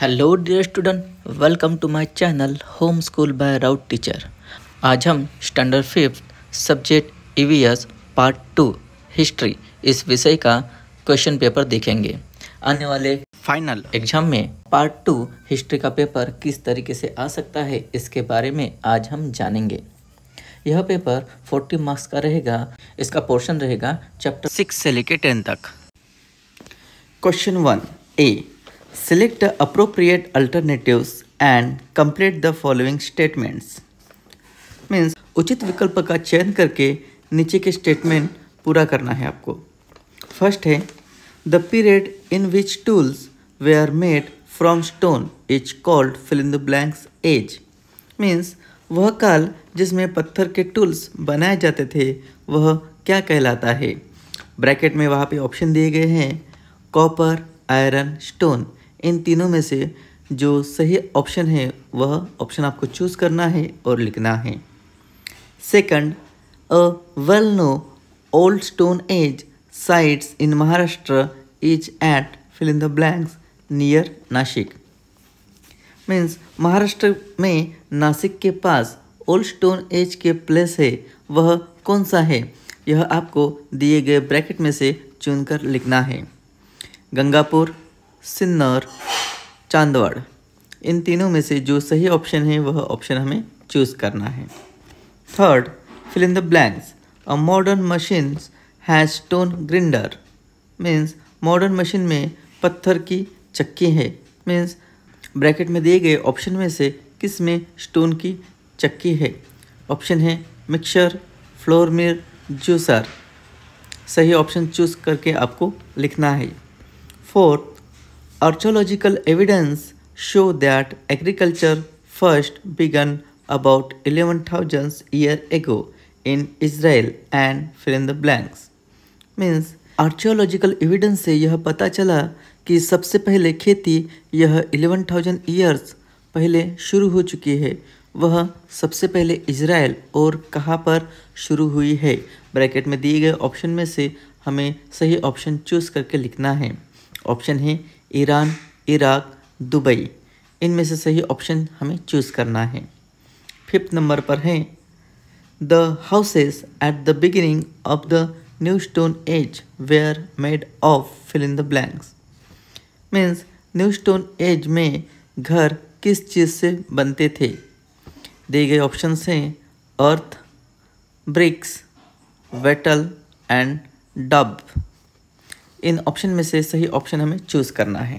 Hello dear student welcome to my channel home school by Raut teacher आज हम standard fifth subject EVS part two history इस विषय का question paper देखेंगे आने वाले फाइनल एग्जाम में पार्ट टू हिस्ट्री का पेपर किस तरीके से आ सकता है इसके बारे में आज हम जानेंगे यह पेपर 40 मार्क्स का रहेगा इसका पोर्शन रहेगा चैप्टर सिक्स से लेकर टेन तक question one A Select the appropriate alternatives and complete the following statements. Means उचित विकल्प का चयन करके नीचे के स्टेटमेंट पूरा करना है आपको फर्स्ट है the period in which tools we are made from stone is called fill in the blanks age means वह काल जिसमें पत्थर के टूल्स बनाए जाते थे वह क्या कहलाता है ब्रैकेट में वहाँ पे ऑप्शन दिए गए हैं कॉपर आयरन स्टोन इन तीनों में से जो सही ऑप्शन है वह ऑप्शन आपको चूज़ करना है और लिखना है second a well known old stone age sites in Maharashtra is at fill in the blanks near Nashik means Maharashtra में नासिक के पास ओल्ड स्टोन एज के प्लेस है वह कौन सा है यह आपको दिए गए ब्रैकेट में से चुनकर लिखना है गंगापुर सिन्नर चांदवाड़ इन तीनों में से जो सही ऑप्शन है वह ऑप्शन हमें चूज़ करना है third fill in the blanks a modern machine has stone grinder means modern machine में पत्थर की चक्की है मीन्स ब्रैकेट में दिए गए ऑप्शन में से किस में स्टोन की चक्की है ऑप्शन है मिक्सर फ्लोर मिल जूसर सही ऑप्शन चूज करके आपको लिखना है fourth Archaeological evidence show that agriculture first began about 11,000 years ago in Israel and fill in the blanks. Means archaeological evidence से यह पता चला कि सबसे पहले खेती यह 11,000 years पहले शुरू हो चुकी है वह सबसे पहले इसराइल और कहाँ पर शुरू हुई है ब्रैकेट में दिए गए ऑप्शन में से हमें सही ऑप्शन चूज करके लिखना है ऑप्शन है ईरान इराक दुबई इनमें से सही ऑप्शन हमें चूज़ करना है फिफ्थ नंबर पर है the houses at the beginning of the new stone age were made of fill in the blanks means new stone age में घर किस चीज़ से बनते थे दिए गए ऑप्शन हैं earth bricks wattle and daub इन ऑप्शन में से सही ऑप्शन हमें चूज़ करना है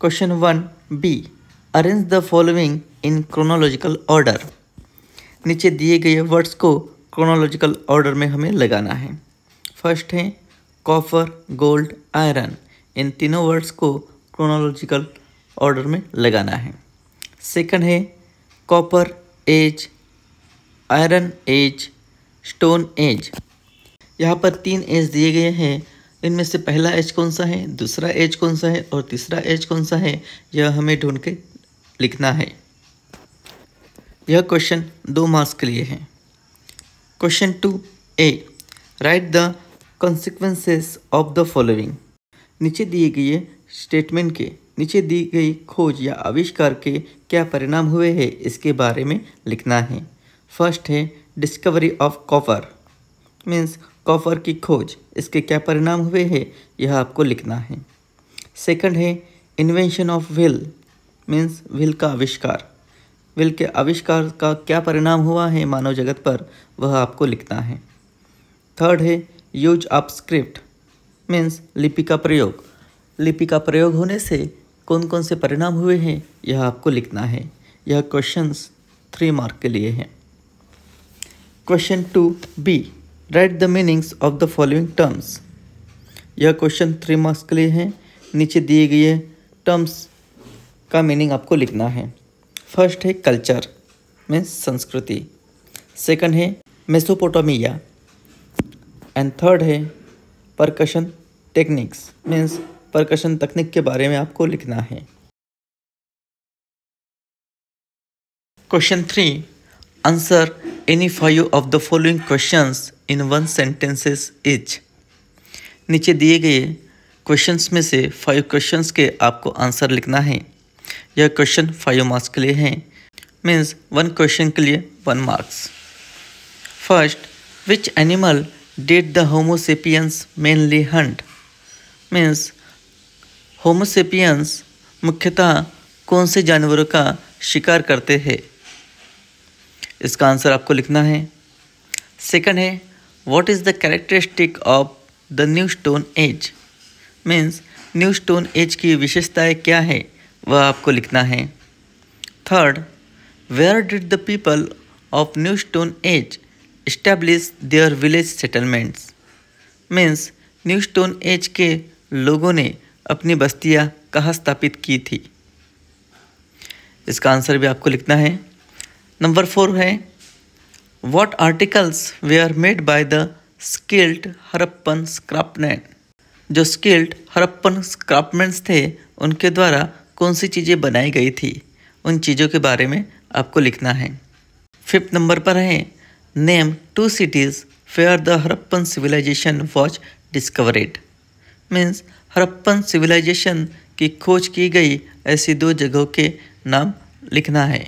question one B arrange the following in chronological order नीचे दिए गए वर्ड्स को क्रोनोलॉजिकल ऑर्डर में हमें लगाना है फर्स्ट है कॉपर गोल्ड आयरन इन तीनों वर्ड्स को क्रोनोलॉजिकल ऑर्डर में लगाना है सेकंड है copper age iron age stone age यहाँ पर तीन एज दिए गए हैं इनमें से पहला एज कौन सा है दूसरा एज कौन सा है और तीसरा एज कौन सा है यह हमें ढूंढ के लिखना है यह क्वेश्चन दो मार्क्स के लिए है question two A write the consequences of the following नीचे दिए गए स्टेटमेंट के नीचे दी गई खोज या आविष्कार के क्या परिणाम हुए हैं इसके बारे में लिखना है फर्स्ट है discovery of copper means copper की खोज इसके क्या परिणाम हुए हैं यह आपको लिखना है सेकंड है invention of wheel means wheel का आविष्कार विल के आविष्कार का क्या परिणाम हुआ है मानव जगत पर वह आपको लिखना है थर्ड है यूज ऑफ स्क्रिप्ट मीन्स लिपि का प्रयोग लिपि का प्रयोग होने से कौन कौन से परिणाम हुए हैं यह आपको लिखना है यह क्वेश्चंस थ्री मार्क के लिए हैं question to be write the meanings of the following terms यह क्वेश्चन थ्री मार्क्स के लिए हैं नीचे दिए गए टर्म्स का मीनिंग आपको लिखना है फर्स्ट है कल्चर मीन्स संस्कृति सेकंड है मेसोपोटामिया एंड थर्ड है परकशन टेक्निक्स मीन्स परकशन तकनीक के बारे में आपको लिखना है question three answer any five of the following question in one sentences each नीचे दिए गए क्वेश्चंस में से फाइव क्वेश्चंस के आपको आंसर लिखना है यह क्वेश्चन फाइव मार्क्स के लिए हैं मीन्स वन क्वेश्चन के लिए one marks first which animal did the Homo sapiens mainly hunt means Homo sapiens मुख्यतः कौन से जानवरों का शिकार करते हैं इसका आंसर आपको लिखना है सेकंड है what is the characteristic of the new stone age means new stone age की विशेषताएं क्या है वह आपको लिखना है third where did the people of new stone age establish their village settlements means new stone age के लोगों ने अपनी बस्तियाँ कहाँ स्थापित की थी इसका आंसर भी आपको लिखना है नंबर फोर है articles way are made by the skilled Harappan craftsman जो स्किल्ड हरप्पन craftsmen थे उनके द्वारा कौन सी चीज़ें बनाई गई थी उन चीज़ों के बारे में आपको लिखना है फिफ्थ नंबर पर है name two cities where the Harappan civilization was discovered means Harappan civilization की खोज की गई ऐसी दो जगहों के नाम लिखना है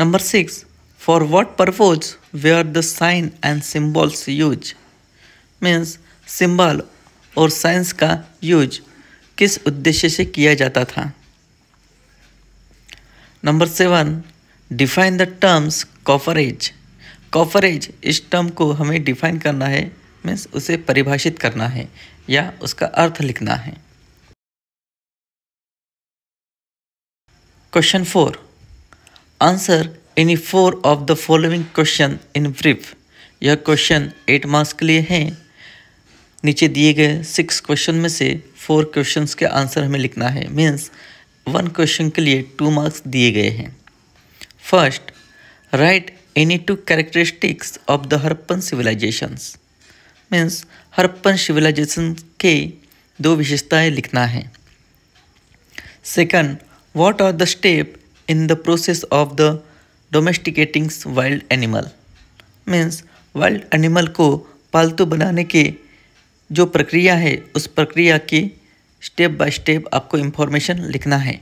number six for For what were are the sign and symbols use means symbol और साइंस का यूज किस उद्देश्य से किया जाता था number seven define the terms copper age copper age इस टर्म को हमें डिफाइन करना है मीन्स उसे परिभाषित करना है या उसका अर्थ लिखना है question four answer any four of the following question in brief यह क्वेश्चन एट मार्क्स के लिए हैं नीचे दिए गए सिक्स क्वेश्चन में से फोर क्वेश्चंस के आंसर हमें लिखना है मीन्स वन क्वेश्चन के लिए टू मार्क्स दिए गए हैं first write any two characteristics of the Harappan civilizations means Harappan civilization के दो विशेषताएं लिखना है second what are the step in the process of the domesticating wild animal means wild animal को पालतू बनाने के जो प्रक्रिया है उस प्रक्रिया की स्टेप बाय स्टेप आपको इंफॉर्मेशन लिखना है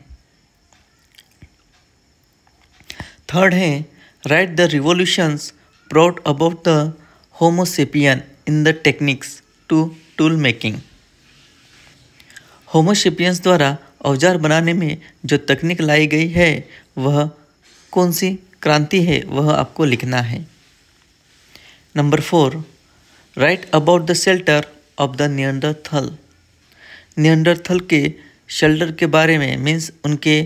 थर्ड है write the revolutions brought about the Homo sapien in the techniques to tool making Homo sapiens द्वारा औजार बनाने में जो तकनीक लाई गई है वह कौन सी क्रांति है वह आपको लिखना है number four write about the shelter of the Neanderthal Neanderthal के शेल्टर के बारे में मीन्स उनके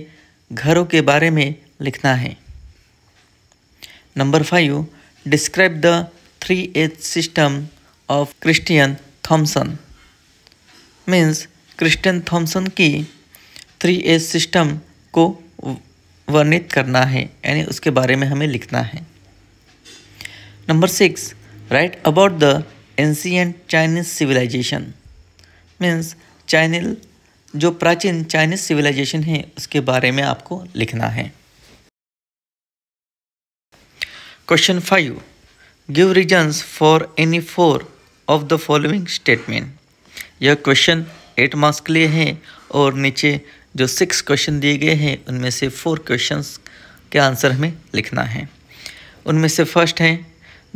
घरों के बारे में लिखना है number five describe the three age system of Christian Thomsen means Christian Thomsen की थ्री एज सिस्टम को वर्णित करना है यानी उसके बारे में हमें लिखना है number six write about the ancient Chinese civilization means China जो प्राचीन चाइनीज सिविलाइजेशन है उसके बारे में आपको लिखना है question five give reasons for any four of the following statement यह क्वेश्चन एट मार्क्स के लिए है और नीचे जो सिक्स क्वेश्चन दिए गए हैं उनमें से फोर क्वेश्चन के आंसर हमें लिखना है उनमें से फर्स्ट है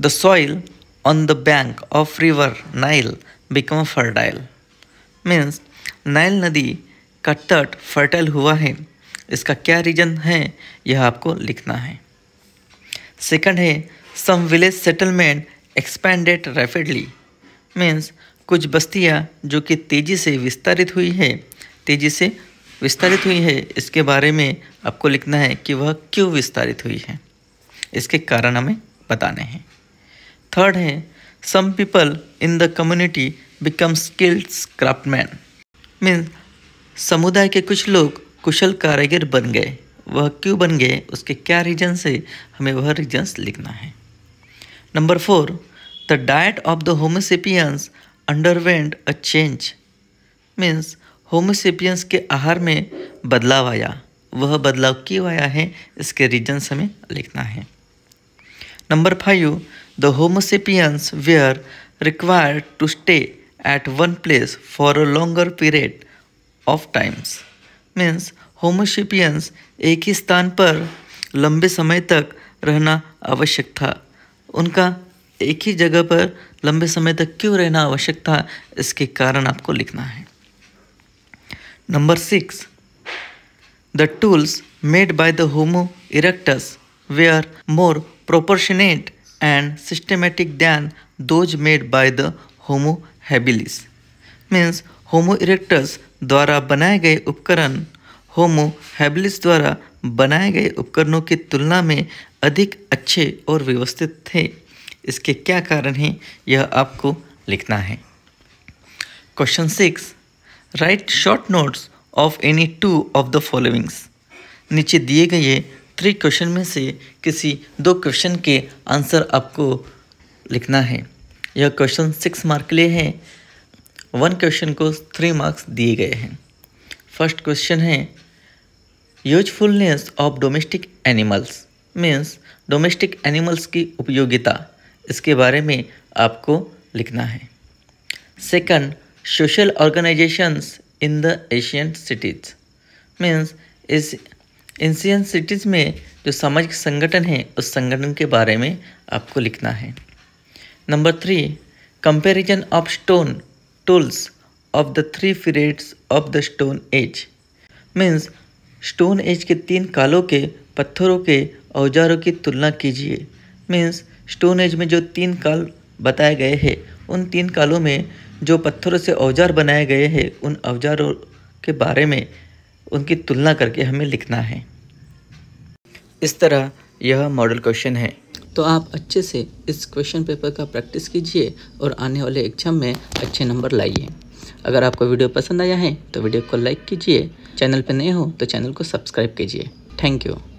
the soil on the bank of river Nile become fertile means Nile नदी का तट फर्टाइल हुआ है इसका क्या रीज़न है यह आपको लिखना है सेकंड है some village settlement expanded rapidly means कुछ बस्तियां जो कि तेज़ी से विस्तारित हुई है तेज़ी से विस्तारित हुई है इसके बारे में आपको लिखना है कि वह क्यों विस्तारित हुई है इसके कारण हमें बताने हैं थर्ड है some people in the community become skilled craftsman means समुदाय के कुछ लोग कुशल कारीगर बन गए वह क्यों बन गए उसके क्या रीजन से हमें वह रीजन्स लिखना है number four the diet of the Homo sapiens underwent a change means Homo sapiens के आहार में बदलाव आया वह बदलाव क्यों आया है इसके रीजन्स हमें लिखना है number five the Homo sapiens were required to stay at one place for a longer period of times means Homo sapiens एक ही स्थान पर लंबे समय तक रहना आवश्यक था उनका एक ही जगह पर लंबे समय तक क्यों रहना आवश्यक था इसके कारण आपको लिखना है Number 6. The tools made by the Homo erectus were more proportionate and systematic than those made by the Homo habilis. Means Homo erectus द्वारा बनाए गए उपकरण होमो हैबिलिस द्वारा बनाए गए उपकरणों की तुलना में अधिक अच्छे और व्यवस्थित थे इसके क्या कारण हैं यह आपको लिखना है question six write short notes of any two of the followings नीचे दिए गए थ्री क्वेश्चन में से किसी दो क्वेश्चन के आंसर आपको लिखना है यह क्वेश्चन सिक्स मार्क के लिए है वन क्वेश्चन को थ्री मार्क्स दिए गए हैं फर्स्ट क्वेश्चन है usefulness of domestic animals means domestic animals की उपयोगिता इसके बारे में आपको लिखना है second social organizations in the Asian cities means इस एशियन सिटीज़ में जो सामाजिक संगठन है उस संगठन के बारे में आपको लिखना है number three comparison of stone tools of the three periods of the stone age means stone age के तीन कालों के पत्थरों के औजारों की तुलना कीजिए मीन्स स्टोन एज में जो तीन काल बताए गए हैं उन तीन कालों में जो पत्थरों से औजार बनाए गए हैं उन औजारों के बारे में उनकी तुलना करके हमें लिखना है इस तरह यह मॉडल क्वेश्चन है तो आप अच्छे से इस क्वेश्चन पेपर का प्रैक्टिस कीजिए और आने वाले एग्जाम में अच्छे नंबर लाइए अगर आपको वीडियो पसंद आया है तो वीडियो को लाइक कीजिए चैनल पर नए हो तो चैनल को सब्सक्राइब कीजिए थैंक यू